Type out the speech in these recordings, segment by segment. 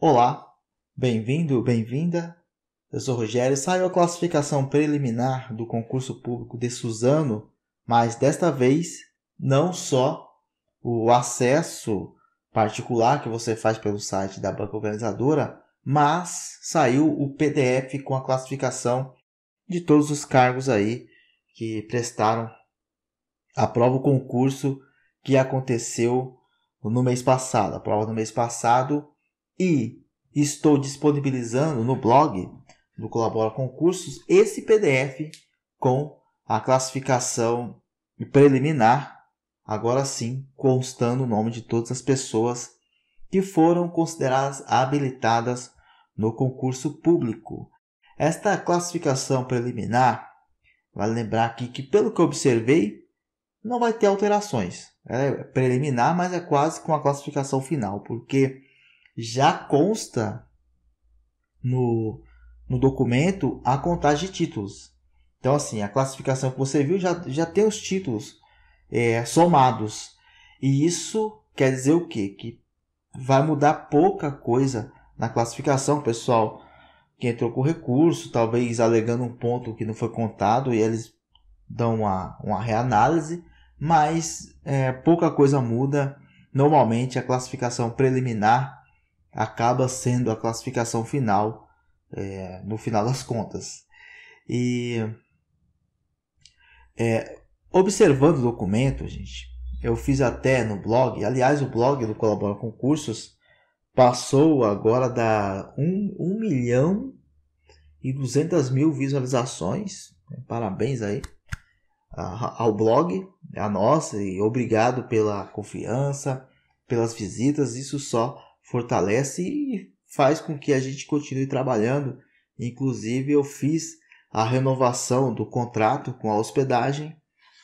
Olá, bem-vindo, bem-vinda. Eu sou Rogério. Saiu a classificação preliminar do concurso público de Suzano, mas desta vez não só o acesso particular que você faz pelo site da banca organizadora, mas saiu o PDF com a classificação de todos os cargos aí que prestaram a prova o concurso que aconteceu no mês passado. A prova do mês passado e estou disponibilizando no blog do Colabora Concursos esse PDF com a classificação preliminar, agora sim constando o nome de todas as pessoas que foram consideradas habilitadas no concurso público. Esta classificação preliminar, vale lembrar aqui que, pelo que observei, não vai ter alterações. Ela é preliminar, mas é quase com a classificação final, porque já consta no, no documento a contagem de títulos. Então, assim, a classificação que você viu já, já tem os títulos é, somados. E isso quer dizer o quê? Que vai mudar pouca coisa na classificação, pessoal que entrou com recurso, talvez alegando um ponto que não foi contado e eles dão uma, uma reanálise, mas é, pouca coisa muda. Normalmente a classificação preliminar acaba sendo a classificação final é, no final das contas. E é, observando o documento, gente, eu fiz até no blog, aliás, o blog do Colabora Concursos passou agora da 1, 1 milhão e 200 mil visualizações. Né? Parabéns aí ao blog, a nossa, e obrigado pela confiança, pelas visitas. Isso só fortalece e faz com que a gente continue trabalhando. Inclusive, eu fiz a renovação do contrato com a hospedagem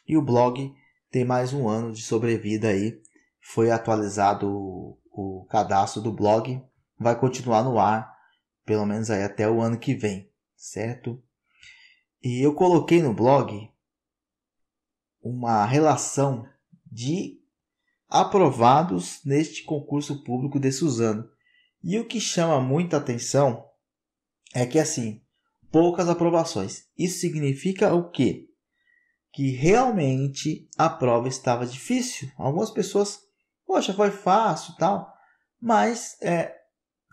e o blog tem mais um ano de sobrevida aí. Foi atualizado o, o cadastro do blog, vai continuar no ar pelo menos aí até o ano que vem, certo? E eu coloquei no blog uma relação de aprovados neste concurso público de Suzano. E o que chama muita atenção é que assim, poucas aprovações. Isso significa o quê? Que realmente a prova estava difícil. Algumas pessoas, poxa, foi fácil tal, mas é,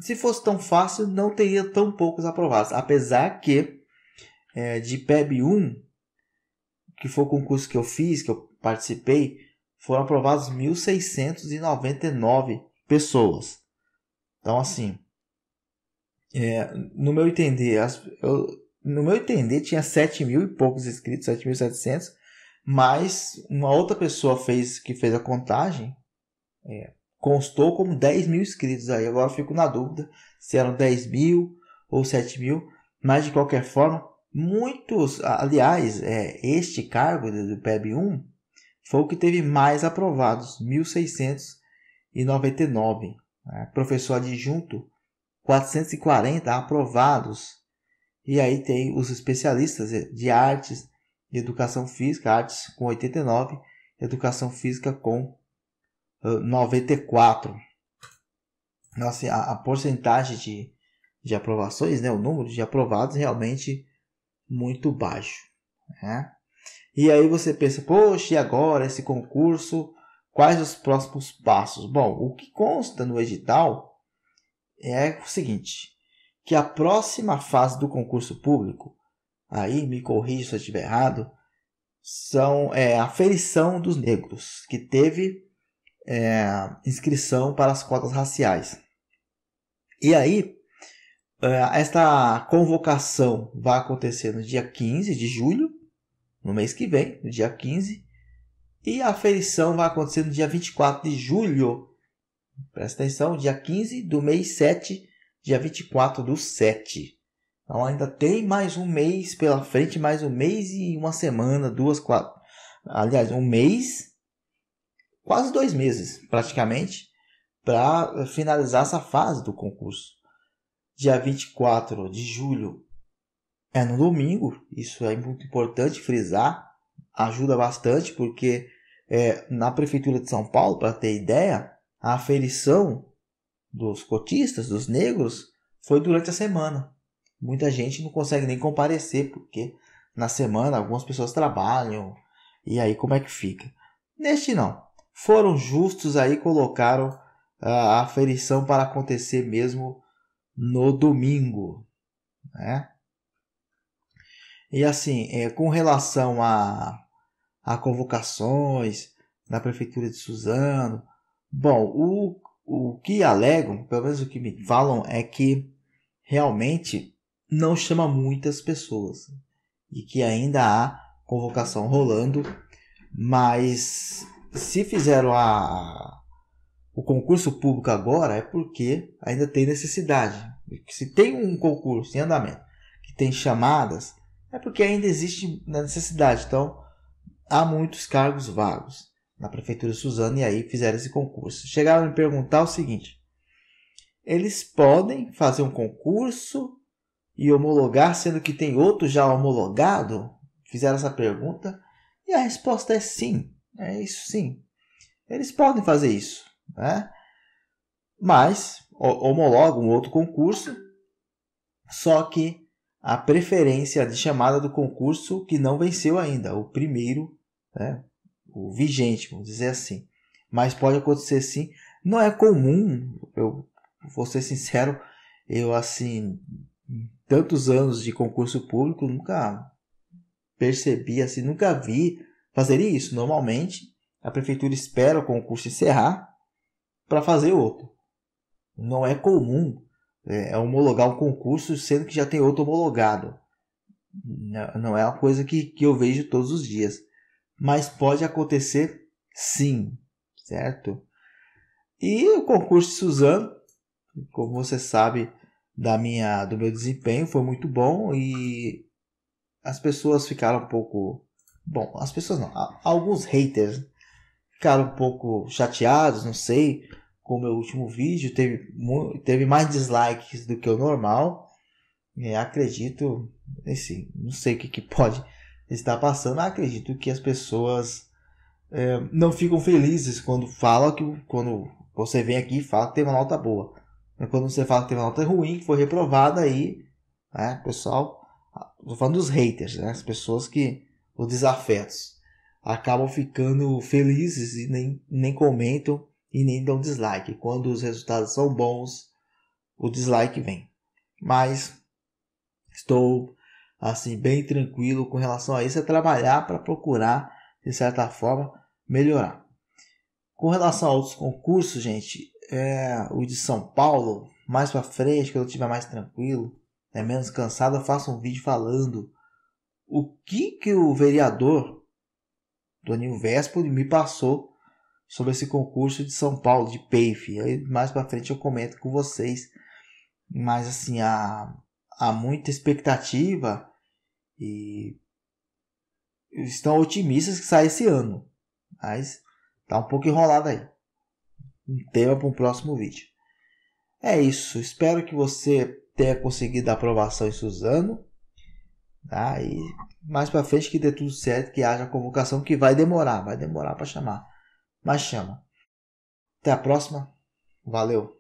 se fosse tão fácil, não teria tão poucos aprovados. Apesar que é, de PEB 1, que foi o concurso que eu fiz, que eu participei, foram aprovadas 1.699 pessoas. Então, assim, é, no meu entender, as, eu, no meu entender, tinha 7 mil e poucos inscritos, 7.700, mas uma outra pessoa fez que fez a contagem, é, constou como 10 mil inscritos. Aí agora fico na dúvida se eram 10 mil ou 7 mil, mas de qualquer forma, muitos, aliás, é, este cargo né, do PEB 1 foi o que teve mais aprovados, 1.699. Né? Professor adjunto, 440 aprovados. E aí tem os especialistas de artes, educação física, artes com 89, educação física com 94. Nossa, a, a porcentagem de, de aprovações, né, o número de aprovados realmente muito baixo. Né? E aí você pensa, poxa, e agora esse concurso? Quais os próximos passos? Bom, o que consta no edital é o seguinte, que a próxima fase do concurso público, aí me corrija se eu estiver errado, são é, a ferição dos negros, que teve é, inscrição para as cotas raciais. E aí, é, esta convocação vai acontecer no dia 15 de julho, no mês que vem, no dia 15. E a aferição vai acontecer no dia 24 de julho. Presta atenção, dia 15 do mês 7, dia 24 do 7. Então ainda tem mais um mês pela frente, mais um mês e uma semana, duas, quatro. Aliás, um mês, quase dois meses praticamente, para finalizar essa fase do concurso. Dia 24 de julho é no domingo, isso é muito importante frisar, ajuda bastante porque é, na Prefeitura de São Paulo, para ter ideia, a aferição dos cotistas, dos negros, foi durante a semana. Muita gente não consegue nem comparecer porque na semana algumas pessoas trabalham e aí como é que fica? Neste não. Foram justos aí, colocaram a aferição para acontecer mesmo no domingo, né? E assim, é, com relação a, a convocações da Prefeitura de Suzano, bom, o, o que alegam, pelo menos o que me falam, é que realmente não chama muitas pessoas e que ainda há convocação rolando, mas se fizeram a, o concurso público agora é porque ainda tem necessidade. Se tem um concurso em andamento que tem chamadas, é porque ainda existe a necessidade. Então, há muitos cargos vagos na prefeitura de Suzano e aí fizeram esse concurso. Chegaram a me perguntar o seguinte: eles podem fazer um concurso e homologar, sendo que tem outro já homologado? Fizeram essa pergunta e a resposta é sim. É isso sim. Eles podem fazer isso, né? Mas homologam outro concurso, só que a preferência de chamada do concurso que não venceu ainda, o primeiro, né, o vigente, vamos dizer assim. Mas pode acontecer sim. Não é comum, eu vou ser sincero, eu assim, tantos anos de concurso público, nunca percebi, assim, nunca vi fazer isso. Normalmente, a prefeitura espera o concurso encerrar para fazer outro. Não é comum né, é homologar um concurso sendo que já tem outro homologado. Não é uma coisa que, que eu vejo todos os dias. Mas pode acontecer sim, certo? E o concurso de Suzano, como você sabe da minha, do meu desempenho, foi muito bom e as pessoas ficaram um pouco. Bom, as pessoas não, alguns haters ficaram um pouco chateados, não sei, com o meu último vídeo, teve, teve mais dislikes do que o normal. E acredito, assim, não sei o que, que pode estar passando, acredito que as pessoas é, não ficam felizes quando falam que quando você vem aqui e fala que teve uma nota boa. Mas quando você fala que teve uma nota ruim, que foi reprovada, aí, né, pessoal, tô falando dos haters, né, as pessoas que, os desafetos, acabam ficando felizes e nem, nem comentam e nem dão dislike. Quando os resultados são bons, o dislike vem. Mas estou assim bem tranquilo com relação a isso, é trabalhar para procurar de certa forma melhorar. Com relação aos concursos, gente, é, o de São Paulo, mais para frente, quando eu estiver mais tranquilo, é né, menos cansado, eu faço um vídeo falando o que que o vereador do Aníbal Véspoli me passou sobre esse concurso de São Paulo, de PAIF. Aí mais para frente eu comento com vocês. Mas assim, há, há muita expectativa e estão otimistas que sai esse ano. Mas tá um pouco enrolado aí. Um tema para um próximo vídeo. É isso. Espero que você tenha conseguido a aprovação em Suzano. Tá? E mais para frente que dê tudo certo, que haja convocação, que vai demorar, vai demorar para chamar mas chama. Até a próxima. Valeu!